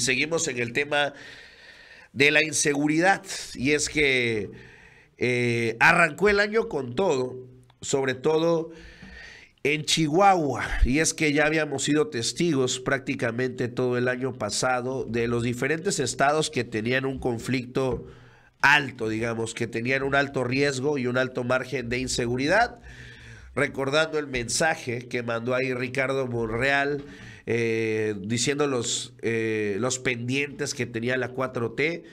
seguimos en el tema de la inseguridad. Y es que eh, arrancó el año con todo, sobre todo en Chihuahua. Y es que ya habíamos sido testigos prácticamente todo el año pasado de los diferentes estados que tenían un conflicto alto, digamos, que tenían un alto riesgo y un alto margen de inseguridad. Recordando el mensaje que mandó ahí Ricardo Monreal eh, diciendo los, eh, los pendientes que tenía la 4T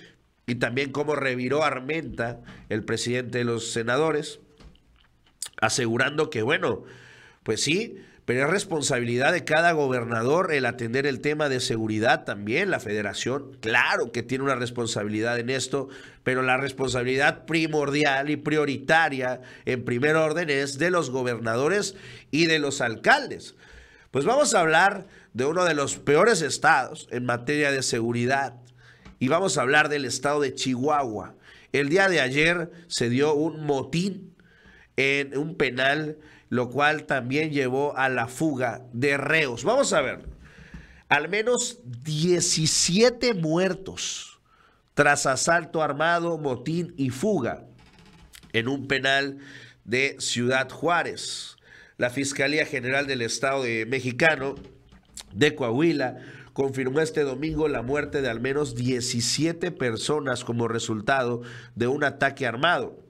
y también cómo reviró Armenta, el presidente de los senadores, asegurando que, bueno, pues sí, pero es responsabilidad de cada gobernador el atender el tema de seguridad también, la federación, claro que tiene una responsabilidad en esto, pero la responsabilidad primordial y prioritaria en primer orden es de los gobernadores y de los alcaldes. Pues vamos a hablar de uno de los peores estados en materia de seguridad y vamos a hablar del estado de Chihuahua. El día de ayer se dio un motín en un penal, lo cual también llevó a la fuga de reos. Vamos a ver, al menos 17 muertos tras asalto armado, motín y fuga en un penal de Ciudad Juárez. La Fiscalía General del Estado de Mexicano de Coahuila confirmó este domingo la muerte de al menos 17 personas como resultado de un ataque armado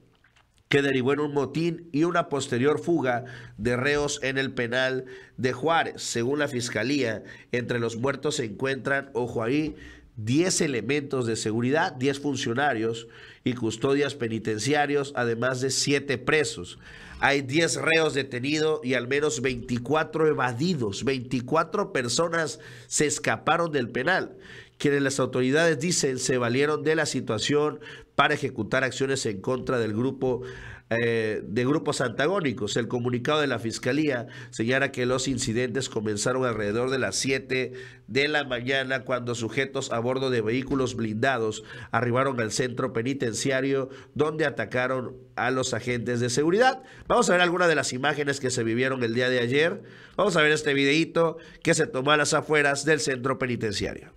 que derivó en un motín y una posterior fuga de reos en el penal de Juárez. Según la fiscalía, entre los muertos se encuentran, Ojoaí. ahí, 10 elementos de seguridad, 10 funcionarios y custodias penitenciarios, además de 7 presos. Hay 10 reos detenidos y al menos 24 evadidos. 24 personas se escaparon del penal quienes las autoridades dicen se valieron de la situación para ejecutar acciones en contra del grupo eh, de grupos antagónicos. El comunicado de la Fiscalía señala que los incidentes comenzaron alrededor de las 7 de la mañana cuando sujetos a bordo de vehículos blindados arribaron al centro penitenciario donde atacaron a los agentes de seguridad. Vamos a ver algunas de las imágenes que se vivieron el día de ayer. Vamos a ver este videíto que se tomó a las afueras del centro penitenciario.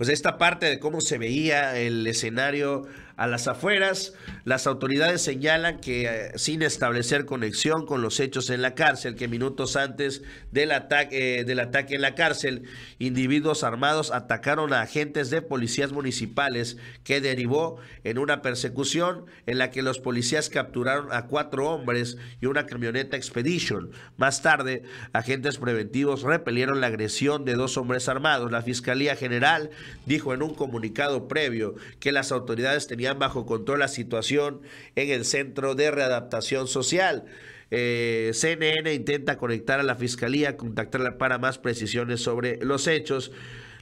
pues esta parte de cómo se veía el escenario a las afueras. Las autoridades señalan que eh, sin establecer conexión con los hechos en la cárcel, que minutos antes del ataque, eh, del ataque en la cárcel, individuos armados atacaron a agentes de policías municipales que derivó en una persecución en la que los policías capturaron a cuatro hombres y una camioneta Expedition. Más tarde, agentes preventivos repelieron la agresión de dos hombres armados. La Fiscalía General dijo en un comunicado previo que las autoridades tenían bajo control la situación en el Centro de Readaptación Social. Eh, CNN intenta conectar a la Fiscalía, contactarla para más precisiones sobre los hechos.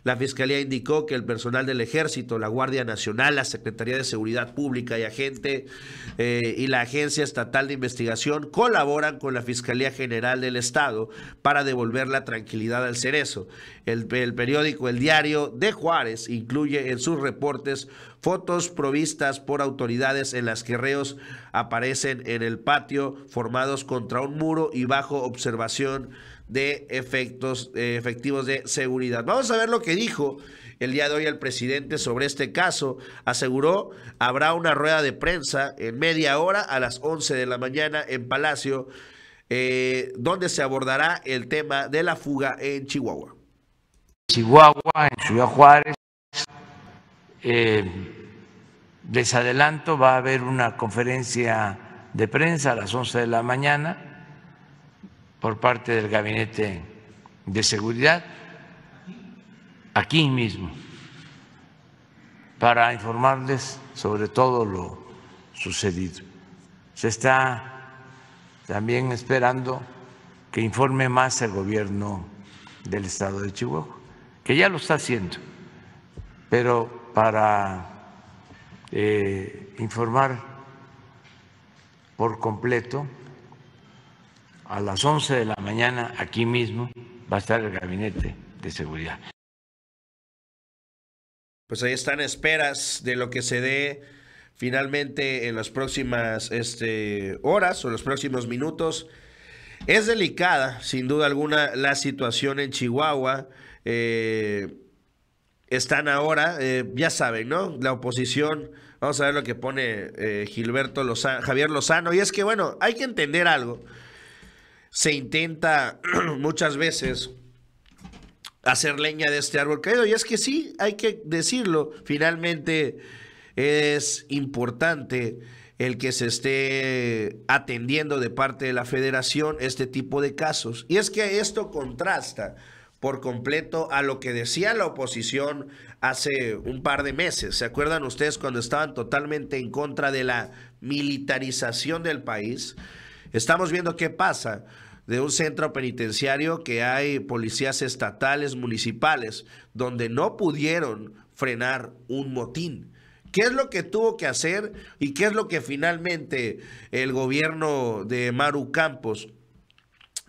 La Fiscalía indicó que el personal del Ejército, la Guardia Nacional, la Secretaría de Seguridad Pública y agente eh, y la Agencia Estatal de Investigación colaboran con la Fiscalía General del Estado para devolver la tranquilidad al cerezo. El, el periódico El Diario de Juárez incluye en sus reportes fotos provistas por autoridades en las que reos aparecen en el patio formados contra un muro y bajo observación de efectos, eh, efectivos de seguridad. Vamos a ver lo que dijo el día de hoy el presidente sobre este caso. Aseguró habrá una rueda de prensa en media hora a las 11 de la mañana en Palacio, eh, donde se abordará el tema de la fuga en Chihuahua. Chihuahua, en Ciudad Juárez. Eh, les adelanto, va a haber una conferencia de prensa a las 11 de la mañana por parte del Gabinete de Seguridad, aquí mismo, para informarles sobre todo lo sucedido. Se está también esperando que informe más el gobierno del estado de Chihuahua, que ya lo está haciendo, pero para eh, informar por completo a las 11 de la mañana aquí mismo va a estar el gabinete de seguridad. Pues ahí están esperas de lo que se dé finalmente en las próximas este, horas o los próximos minutos. Es delicada, sin duda alguna, la situación en Chihuahua. Eh, están ahora, eh, ya saben, ¿no? La oposición, vamos a ver lo que pone eh, Gilberto Lozano, Javier Lozano. Y es que, bueno, hay que entender algo se intenta muchas veces hacer leña de este árbol caído. Y es que sí, hay que decirlo, finalmente es importante el que se esté atendiendo de parte de la federación este tipo de casos. Y es que esto contrasta por completo a lo que decía la oposición hace un par de meses. ¿Se acuerdan ustedes cuando estaban totalmente en contra de la militarización del país? Estamos viendo qué pasa de un centro penitenciario que hay policías estatales, municipales, donde no pudieron frenar un motín. ¿Qué es lo que tuvo que hacer y qué es lo que finalmente el gobierno de Maru Campos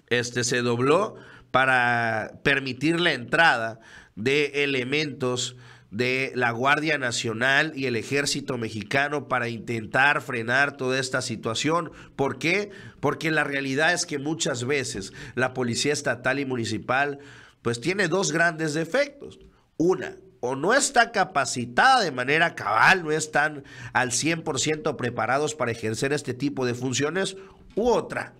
este, se dobló para permitir la entrada de elementos de la Guardia Nacional y el ejército mexicano para intentar frenar toda esta situación. ¿Por qué? Porque la realidad es que muchas veces la policía estatal y municipal pues tiene dos grandes defectos. Una, o no está capacitada de manera cabal, no están al 100% preparados para ejercer este tipo de funciones, u otra,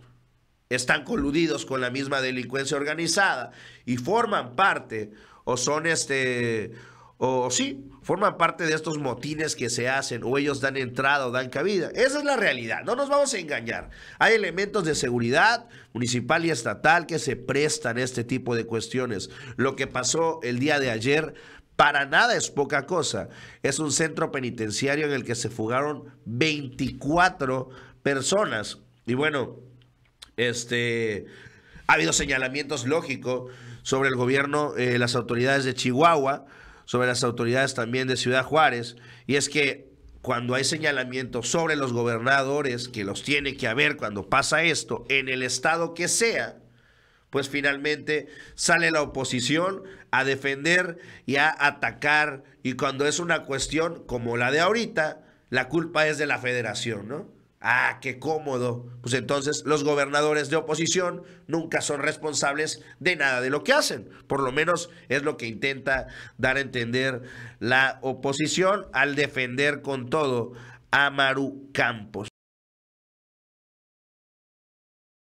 están coludidos con la misma delincuencia organizada y forman parte o son este o sí, forman parte de estos motines que se hacen, o ellos dan entrada o dan cabida. Esa es la realidad, no nos vamos a engañar. Hay elementos de seguridad municipal y estatal que se prestan a este tipo de cuestiones. Lo que pasó el día de ayer para nada es poca cosa. Es un centro penitenciario en el que se fugaron 24 personas. Y bueno, este, ha habido señalamientos lógicos sobre el gobierno, eh, las autoridades de Chihuahua sobre las autoridades también de Ciudad Juárez, y es que cuando hay señalamientos sobre los gobernadores, que los tiene que haber cuando pasa esto, en el estado que sea, pues finalmente sale la oposición a defender y a atacar, y cuando es una cuestión como la de ahorita, la culpa es de la federación, ¿no? Ah, qué cómodo. Pues entonces los gobernadores de oposición nunca son responsables de nada de lo que hacen. Por lo menos es lo que intenta dar a entender la oposición al defender con todo a Maru Campos.